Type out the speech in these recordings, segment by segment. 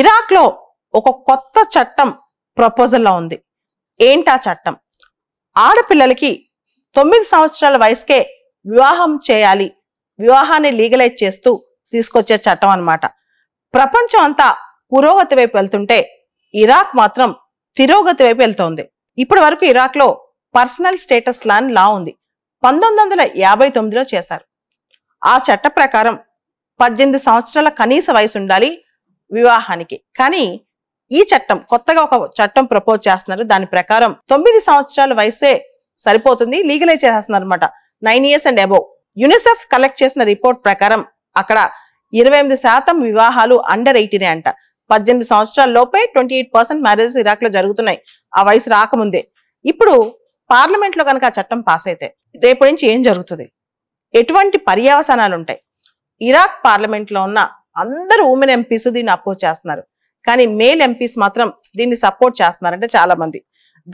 ఇరాక్లో ఒక కొత్త చట్టం ప్రపోజల్లో ఉంది ఏంటా చట్టం ఆడపిల్లలకి తొమ్మిది సంవత్సరాల వయసుకే వివాహం చేయాలి వివాహాన్ని లీగలైజ్ చేస్తూ తీసుకొచ్చే చట్టం అనమాట ప్రపంచం అంతా పురోగతి వైపు వెళ్తుంటే ఇరాక్ మాత్రం తిరోగతి వైపు వెళ్తోంది ఇప్పటి వరకు ఇరాక్లో పర్సనల్ స్టేటస్ లా అని లా ఉంది పంతొమ్మిది వందల యాభై తొమ్మిదిలో చేశారు ఆ చట్ట ప్రకారం పద్దెనిమిది సంవత్సరాల కనీస వయసు ఉండాలి వివాహానికి కానీ ఈ చట్టం కొత్తగా ఒక చట్టం ప్రపోజ్ చేస్తున్నారు దాని ప్రకారం తొమ్మిది సంవత్సరాల వయసే సరిపోతుంది లీగలైజ్ చేస్తున్నారు అనమాట nine years and above UNICEF collect చేసిన రిపోర్ట్ ప్రకారం అక్కడ ఇరవై ఎనిమిది శాతం వివాహాలు అండర్ ఎయిటీనే అంట పద్దెనిమిది సంవత్సరాల లోపే twenty eight percent marriages Iraq లో జరుగుతున్నాయి ఆ వయసు రాకముందే ఇప్పుడు పార్లమెంట్ లో కనుక ఆ చట్టం పాస్ అయితే రేపు నుంచి ఏం జరుగుతుంది ఎటువంటి పర్యవసానాలు ఉంటాయి ఇరాక్ పార్లమెంట్ లో ఉన్న అందరూ ఉమెన్ ఎంపీస్ దీన్ని అపోజ్ చేస్తున్నారు కానీ మేల్ ఎంపీస్ మాత్రం దీన్ని సపోర్ట్ చేస్తున్నారంటే చాలా మంది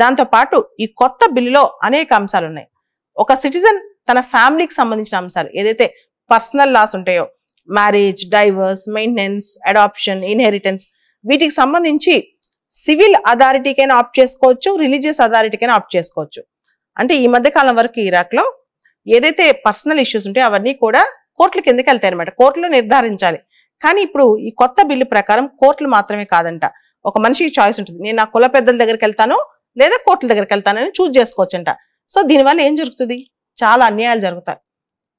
దాంతో పాటు ఈ కొత్త బిల్లులో అనేక అంశాలు ఉన్నాయి ఒక సిటిజన్ తన ఫ్యామిలీకి సంబంధించిన అంశాలు ఏదైతే పర్సనల్ లాస్ ఉంటాయో marriage divorce maintenance adoption inheritance వీటికి సంబంధించి సివిల్ అథారిటీకైనా ఆప్ట్ చేసుకోవచ్చు రిలీజియస్ అథారిటీకైనా ఆప్ట్ చేసుకోవచ్చు అంటే ఈ మధ్య కాలం వరకు ఇరాక్లో ఏదైతే పర్సనల్ ఇష్యూస్ ఉంటాయో అవన్నీ కూడా కోర్టుల కిందకి వెళ్తాయి అనమాట కోర్టులో నిర్ధారించాలి కానీ ఇప్పుడు ఈ కొత్త బిల్లు ప్రకారం కోర్టులు మాత్రమే కాదంట ఒక మనిషికి చాయిస్ ఉంటుంది నేను నా కుల పెద్దల దగ్గరికి వెళ్తాను లేదా కోర్టుల దగ్గరికి వెళ్తానని చూజ్ చేసుకోవచ్చంట సో దీనివల్ల ఏం జరుగుతుంది చాలా అన్యాయాలు జరుగుతాయి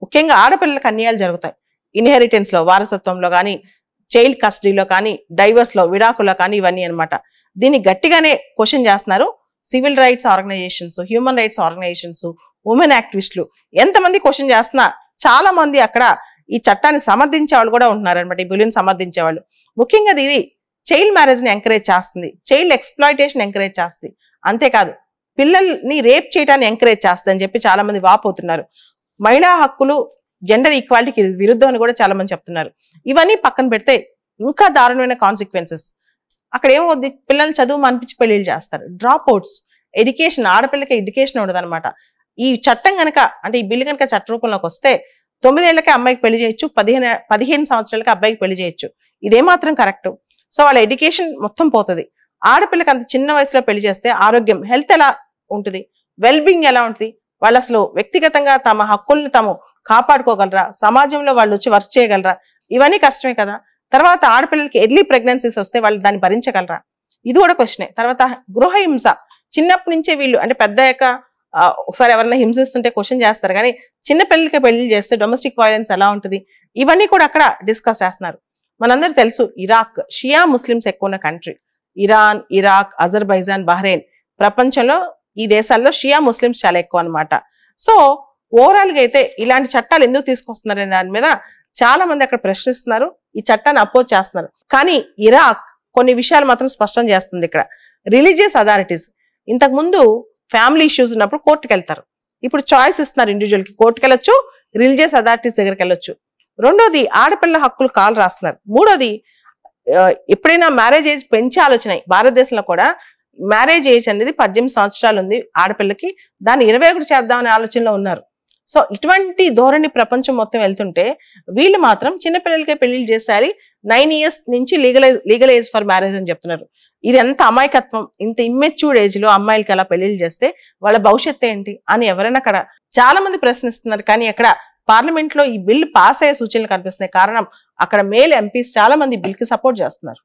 ముఖ్యంగా ఆడపిల్లలకు అన్యాయాలు జరుగుతాయి ఇన్హెరిటెన్స్లో వారసత్వంలో కానీ చైల్డ్ కస్టడీలో కానీ డైవర్స్లో విడాకుల్లో కానీ ఇవన్నీ అనమాట దీన్ని గట్టిగానే క్వశ్చన్ చేస్తున్నారు civil rights organisations human rights organisations women యాక్టివిస్టులు ఎంతమంది క్వశ్చన్ చేస్తున్నా చాలా మంది అక్కడ ఈ చట్టాన్ని సమర్థించే వాళ్ళు కూడా ఉంటున్నారనమాట ఈ బిల్లుని సమర్థించే వాళ్ళు ముఖ్యంగా ఇది చైల్డ్ మ్యారేజ్ని ఎంకరేజ్ చేస్తుంది చైల్డ్ ఎక్స్ప్లాయిటేషన్ ఎంకరేజ్ చేస్తుంది అంతేకాదు పిల్లల్ని రేప్ చేయడాన్ని ఎంకరేజ్ అని చెప్పి చాలా మంది వాపోతున్నారు మహిళా హక్కులు జెండర్ ఈక్వాలిటీకి విరుద్ధం అని కూడా చాలా మంది చెప్తున్నారు ఇవన్నీ పక్కన పెడితే ఇంకా దారుణమైన కాన్సిక్వెన్సెస్ అక్కడ ఏమవుద్ది పిల్లల్ని చదువు మనిపించి పెళ్లిళ్ళు చేస్తారు డ్రాప్ అవుట్స్ ఎడ్యుకేషన్ ఆడపిల్లకి ఎడ్యుకేషన్ ఉండదు ఈ చట్టం కనుక అంటే ఈ బిల్లు కనుక చట్ట రూపంలోకి వస్తే తొమ్మిదేళ్లకే అమ్మాయికి పెళ్లి చేయొచ్చు పదిహేను పదిహేను సంవత్సరాలకి అబ్బాయికి పెళ్లి చేయొచ్చు ఇదే మాత్రం కరెక్ట్ సో వాళ్ళ ఎడ్యుకేషన్ మొత్తం పోతుంది ఆడపిల్లకి అంత చిన్న వయసులో పెళ్లి చేస్తే ఆరోగ్యం హెల్త్ ఎలా ఉంటుంది వెల్బీయింగ్ ఎలా ఉంటుంది వాళ్ళు అసలు వ్యక్తిగతంగా తమ హక్కుల్ని తాము కాపాడుకోగలరా సమాజంలో వాళ్ళు వచ్చి వర్క్ చేయగలరా ఇవన్నీ కష్టమే కదా తర్వాత ఆడపిల్లలకి ఎర్లీ ప్రెగ్నెన్సీస్ వస్తే వాళ్ళు దాన్ని భరించగలరా ఇది కూడా క్వశ్చనే తర్వాత గృహహింస చిన్నప్పటి నుంచే వీళ్ళు అంటే పెద్దయ్యాక ఒకసారి ఎవరైనా హింసిస్తుంటే క్వశ్చన్ చేస్తారు కానీ చిన్న పిల్లలకి పెళ్లి చేస్తే డొమెస్టిక్ వైలెన్స్ ఎలా ఉంటుంది ఇవన్నీ కూడా అక్కడ డిస్కస్ చేస్తున్నారు మనందరూ తెలుసు ఇరాక్ షియా ముస్లిమ్స్ ఎక్కువ ఉన్న country Iran Iraq Azerbaijan Bahrain ప్రపంచంలో ఈ దేశాల్లో షియా ముస్లిమ్స్ చాలా ఎక్కువ అనమాట సో ఓవరాల్గా అయితే ఇలాంటి చట్టాలు ఎందుకు తీసుకొస్తున్నారనే దాని మీద చాలా మంది అక్కడ ప్రశ్నిస్తున్నారు ఈ చట్టాన్ని అపోజ్ చేస్తున్నారు కానీ ఇరాక్ కొన్ని విషయాలు మాత్రం స్పష్టం చేస్తుంది ఇక్కడ రిలీజియస్ అథారిటీస్ ఇంతకుముందు ఫ్యామిలీ ఇష్యూస్ ఉన్నప్పుడు కోర్టుకు వెళ్తారు ఇప్పుడు చాయిస్ ఇస్తున్నారు ఇండివిజువల్కి కోర్టుకు వెళ్ళొచ్చు రిలీజియస్ అథారిటీస్ దగ్గరికి వెళ్ళొచ్చు రెండోది ఆడపిల్ల హక్కులు కాలు రాస్తున్నారు మూడోది ఎప్పుడైనా మ్యారేజ్ ఏజ్ పెంచే ఆలోచన భారతదేశంలో కూడా మ్యారేజ్ ఏజ్ అనేది పద్దెనిమిది సంవత్సరాలు ఉంది ఆడపిల్లకి దాన్ని ఇరవై ఒకటి చేద్దామనే ఆలోచనలో ఉన్నారు సో ఇటువంటి ధోరణి ప్రపంచం మొత్తం వెళ్తుంటే వీళ్ళు మాత్రం చిన్నపిల్లలకే పెళ్లిళ్ళు చేసారి నైన్ ఇయర్స్ నుంచి లీగలైజ్ లీగలైజ్ ఫర్ మ్యారేజ్ అని చెప్తున్నారు ఇది ఎంత అమాయకత్వం ఇంత ఇమ్మెచ్యూర్డ్ ఏజ్ లో అమ్మాయిలకి అలా పెళ్లిళ్ళు చేస్తే వాళ్ళ భవిష్యత్తు ఏంటి అని ఎవరైనా అక్కడ చాలా మంది ప్రశ్నిస్తున్నారు కానీ అక్కడ పార్లమెంట్ లో ఈ బిల్ పాస్ అయ్యే సూచనలు కనిపిస్తున్నాయి కారణం అక్కడ మేల్ ఎంపీస్ చాలా మంది బిల్ కి సపోర్ట్ చేస్తున్నారు